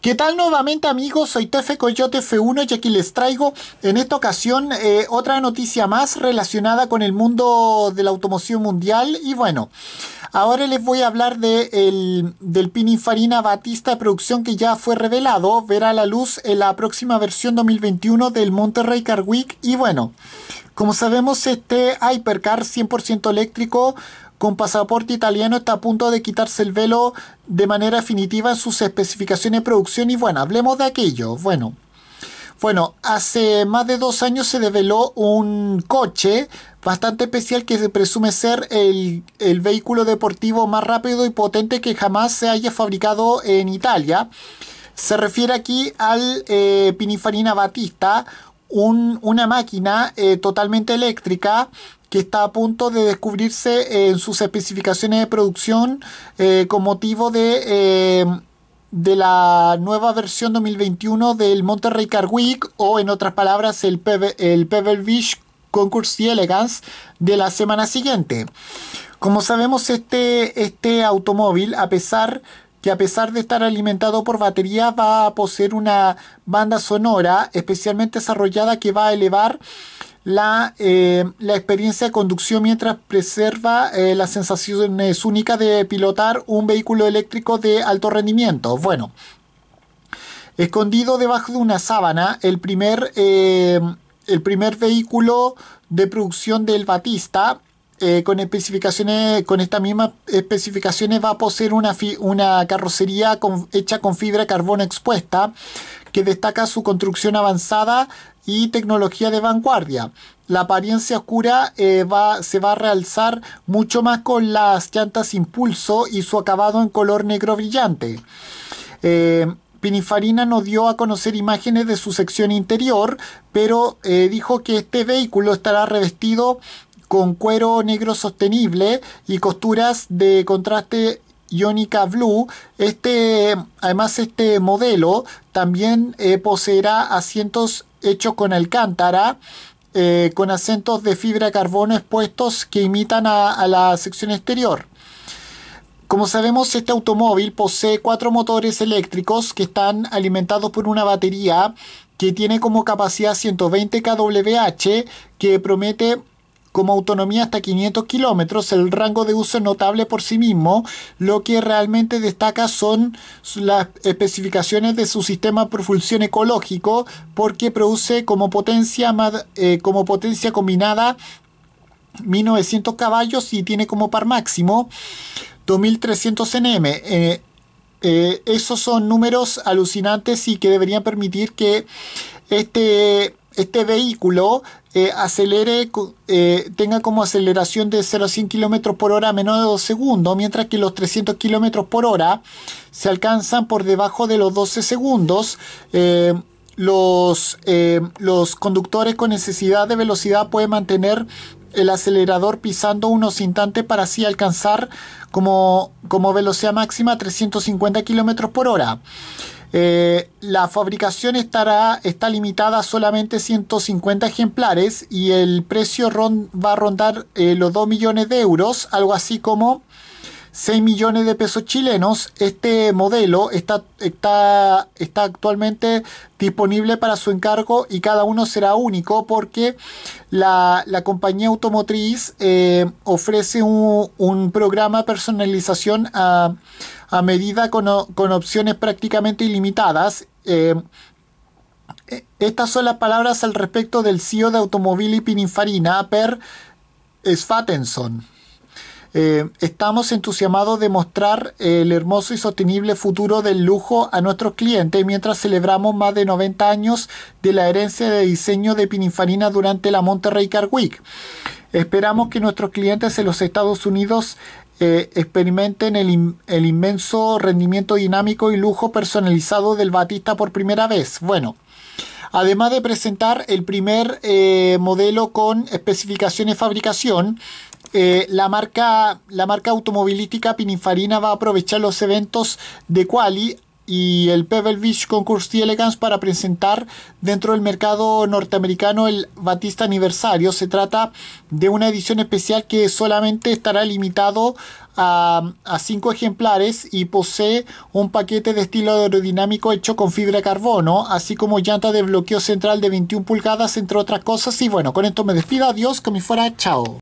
¿Qué tal nuevamente amigos? Soy Tefe Coyote F1 y aquí les traigo en esta ocasión eh, otra noticia más relacionada con el mundo de la automoción mundial y bueno, ahora les voy a hablar de del Pininfarina Batista de producción que ya fue revelado, verá la luz en la próxima versión 2021 del Monterrey Car Week y bueno, como sabemos este Hypercar 100% eléctrico con pasaporte italiano está a punto de quitarse el velo de manera definitiva en sus especificaciones de producción y bueno, hablemos de aquello. Bueno, bueno, hace más de dos años se develó un coche bastante especial que se presume ser el, vehículo deportivo más rápido y potente que jamás se haya fabricado en Italia. Se refiere aquí al Pinifarina eh, Pininfarina Batista, una máquina eh, totalmente eléctrica que está a punto de descubrirse eh, en sus especificaciones de producción eh, con motivo de, de la nueva versión 2021 del Monterrey Car Week o en otras palabras el, Pebble, el Beach Concourse y Elegance de la semana siguiente. Como sabemos este, este automóvil a pesar que a pesar de estar alimentado por batería va a poseer una banda sonora especialmente desarrollada que va a elevar la, eh, experiencia de conducción mientras preserva la eh, las sensaciones únicas de pilotar un vehículo eléctrico de alto rendimiento. Bueno, escondido debajo de una sábana, el primer, eh, el primer vehículo de producción del Batista eh, con especificaciones, con estas mismas especificaciones va a poseer una, una carrocería hecha con fibra de carbono expuesta que destaca su construcción avanzada y tecnología de vanguardia. La apariencia oscura eh, va, se va a realzar mucho más con las llantas impulso y su acabado en color negro brillante. Eh, Pinifarina nos dio a conocer imágenes de su sección interior, pero dijo que este vehículo estará revestido con cuero negro sostenible y costuras de contraste Iónica Blue. Este, además, este modelo también eh, poseerá asientos hechos con alcántara, eh, con asientos de fibra de carbono expuestos que imitan a, a la sección exterior. Como sabemos, este automóvil posee cuatro motores eléctricos que están alimentados por una batería que tiene como capacidad 120 kWh que promete como autonomía hasta 500 kilómetros, el rango de uso es notable por sí mismo, lo que realmente destaca son las especificaciones de su sistema de propulsión ecológico, porque produce como potencia, eh, como potencia combinada 1900 caballos y tiene como par máximo 2300 nm. Eh, eh, esos son números alucinantes y que deberían permitir que este este vehículo eh, acelere, eh, tenga como aceleración de 0 a 100 km por hora menos de 2 segundos, mientras que los 300 km por hora se alcanzan por debajo de los 12 segundos. Eh, los, conductores con necesidad de velocidad pueden mantener el acelerador pisando unos instantes para así alcanzar como, como velocidad máxima 350 km por hora. Eh, la fabricación estará, está limitada a solamente 150 ejemplares y el precio va a rondar eh, los 2 millones de euros, algo así como 6 millones de pesos chilenos. Este modelo está, está, actualmente disponible para su encargo y cada uno será único porque la, compañía automotriz eh, ofrece un, programa de personalización a, medida con, opciones prácticamente ilimitadas. Eh, estas son las palabras al respecto del CEO de y Pininfarina, Per Sfatenson. Eh, estamos entusiasmados de mostrar el hermoso y sostenible futuro del lujo a nuestros clientes mientras celebramos más de 90 años de la herencia de diseño de Pininfarina durante la Monterrey Car Week. Esperamos que nuestros clientes en los Estados Unidos eh, experimenten el, inmenso rendimiento dinámico y lujo personalizado del Batista por primera vez. Bueno, además de presentar el primer eh, modelo con especificaciones de fabricación, eh, la, marca, la marca automovilística Pininfarina va a aprovechar los eventos de Quali y el Pebble Beach Concours Elegance para presentar dentro del mercado norteamericano el Batista Aniversario. Se trata de una edición especial que solamente estará limitado a, a cinco ejemplares y posee un paquete de estilo aerodinámico hecho con fibra de carbono, así como llanta de bloqueo central de 21 pulgadas, entre otras cosas. Y bueno, con esto me despido. Adiós, que me fuera. Chao.